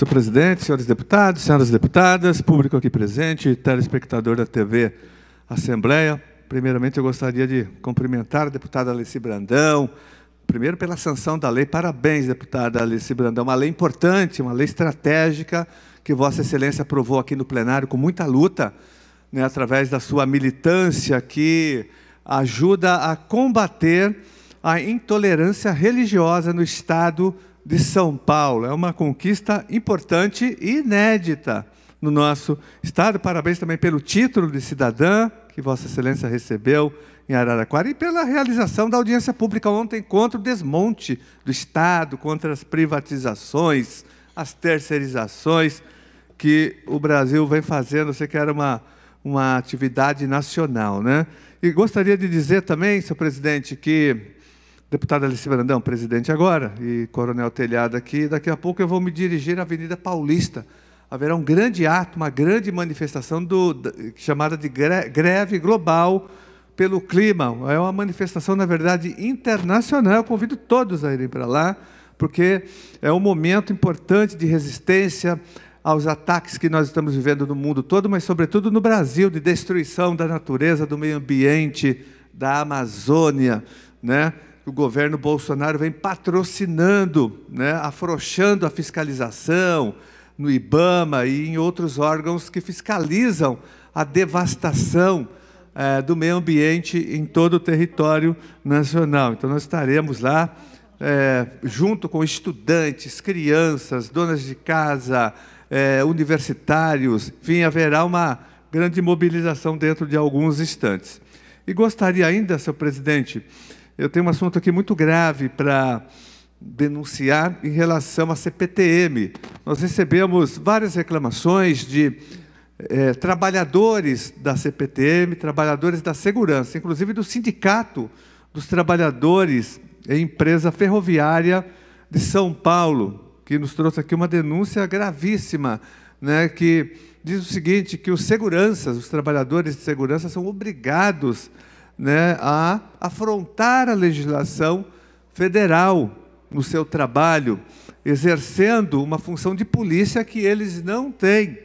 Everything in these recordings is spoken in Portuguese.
Senhor presidente, senhores deputados, senhoras deputadas, público aqui presente, telespectador da TV Assembleia, primeiramente eu gostaria de cumprimentar a deputada Alessi Brandão, primeiro pela sanção da lei. Parabéns, deputada Alessi Brandão, uma lei importante, uma lei estratégica que Vossa Excelência aprovou aqui no plenário com muita luta, né, através da sua militância que ajuda a combater a intolerância religiosa no Estado brasileiro de São Paulo. É uma conquista importante e inédita no nosso estado. Parabéns também pelo título de cidadã que Vossa Excelência recebeu em Araraquara e pela realização da audiência pública ontem contra o desmonte do Estado, contra as privatizações, as terceirizações que o Brasil vem fazendo. você sei que era uma, uma atividade nacional, né? E gostaria de dizer também, senhor presidente, que Deputada Alice Brandão, presidente agora, e Coronel Telhado aqui. Daqui a pouco eu vou me dirigir à Avenida Paulista. Haverá um grande ato, uma grande manifestação do, da, chamada de greve global pelo clima. É uma manifestação, na verdade, internacional. Eu convido todos a irem para lá, porque é um momento importante de resistência aos ataques que nós estamos vivendo no mundo todo, mas, sobretudo, no Brasil, de destruição da natureza, do meio ambiente, da Amazônia, né? o governo Bolsonaro vem patrocinando, né, afrouxando a fiscalização no IBAMA e em outros órgãos que fiscalizam a devastação é, do meio ambiente em todo o território nacional. Então, nós estaremos lá é, junto com estudantes, crianças, donas de casa, é, universitários, enfim, haverá uma grande mobilização dentro de alguns instantes. E gostaria ainda, senhor presidente, eu tenho um assunto aqui muito grave para denunciar em relação à CPTM. Nós recebemos várias reclamações de é, trabalhadores da CPTM, trabalhadores da segurança, inclusive do Sindicato dos Trabalhadores em Empresa Ferroviária de São Paulo, que nos trouxe aqui uma denúncia gravíssima, né, que diz o seguinte, que os seguranças, os trabalhadores de segurança são obrigados a né, a afrontar a legislação federal no seu trabalho, exercendo uma função de polícia que eles não têm,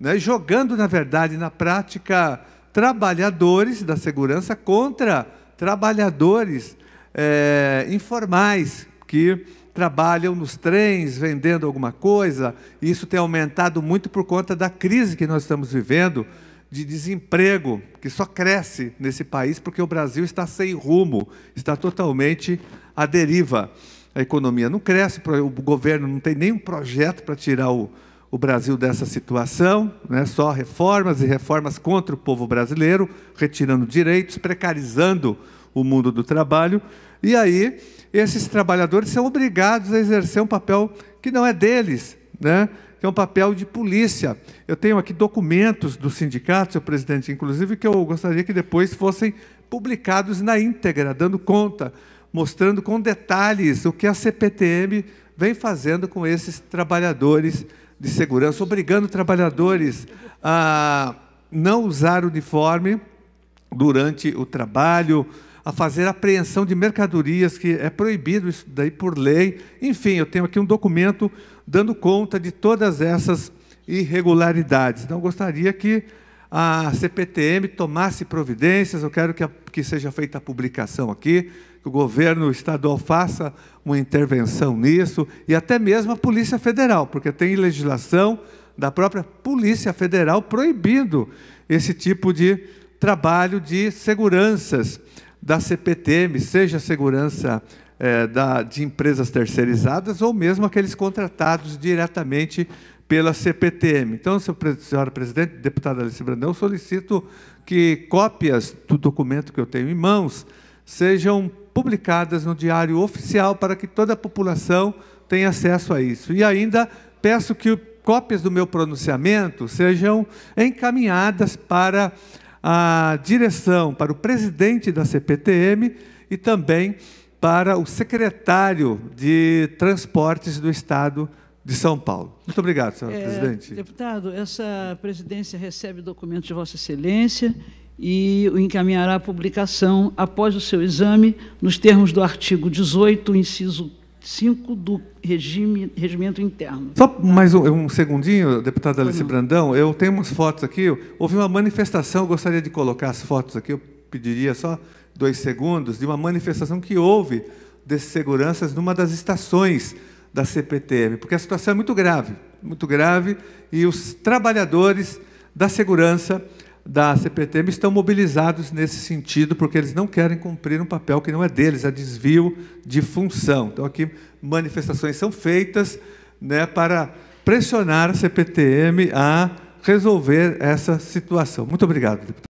né, jogando, na verdade, na prática, trabalhadores da segurança contra trabalhadores é, informais que trabalham nos trens vendendo alguma coisa. Isso tem aumentado muito por conta da crise que nós estamos vivendo de desemprego que só cresce nesse país porque o Brasil está sem rumo, está totalmente à deriva. A economia não cresce, o governo não tem nenhum projeto para tirar o, o Brasil dessa situação, né? só reformas e reformas contra o povo brasileiro, retirando direitos, precarizando o mundo do trabalho. E aí, esses trabalhadores são obrigados a exercer um papel que não é deles. Né? que é um papel de polícia. Eu tenho aqui documentos do sindicato, seu presidente, inclusive, que eu gostaria que depois fossem publicados na íntegra, dando conta, mostrando com detalhes o que a CPTM vem fazendo com esses trabalhadores de segurança, obrigando trabalhadores a não usar uniforme durante o trabalho, a fazer apreensão de mercadorias, que é proibido isso daí por lei. Enfim, eu tenho aqui um documento dando conta de todas essas irregularidades. Então, gostaria que a CPTM tomasse providências, eu quero que, a, que seja feita a publicação aqui, que o governo estadual faça uma intervenção nisso, e até mesmo a Polícia Federal, porque tem legislação da própria Polícia Federal proibindo esse tipo de trabalho de seguranças da CPTM, seja a segurança é, da, de empresas terceirizadas ou mesmo aqueles contratados diretamente pela CPTM. Então, senhora presidente, deputada Alice Brandão, solicito que cópias do documento que eu tenho em mãos sejam publicadas no Diário Oficial para que toda a população tenha acesso a isso. E ainda peço que cópias do meu pronunciamento sejam encaminhadas para a direção, para o presidente da CPTM e também para o secretário de Transportes do Estado de São Paulo. Muito obrigado, senhor é, presidente. Deputado, essa presidência recebe o documento de Vossa Excelência e o encaminhará à publicação após o seu exame, nos termos do artigo 18, inciso 5 do regime, regimento interno. Só mais um, um segundinho, deputada Alice Brandão. Eu tenho umas fotos aqui. Houve uma manifestação, eu gostaria de colocar as fotos aqui, eu pediria só dois segundos, de uma manifestação que houve desses seguranças numa das estações da CPTM, porque a situação é muito grave, muito grave, e os trabalhadores da segurança da CPTM estão mobilizados nesse sentido, porque eles não querem cumprir um papel que não é deles, é desvio de função. Então, aqui, manifestações são feitas né, para pressionar a CPTM a resolver essa situação. Muito obrigado, deputado.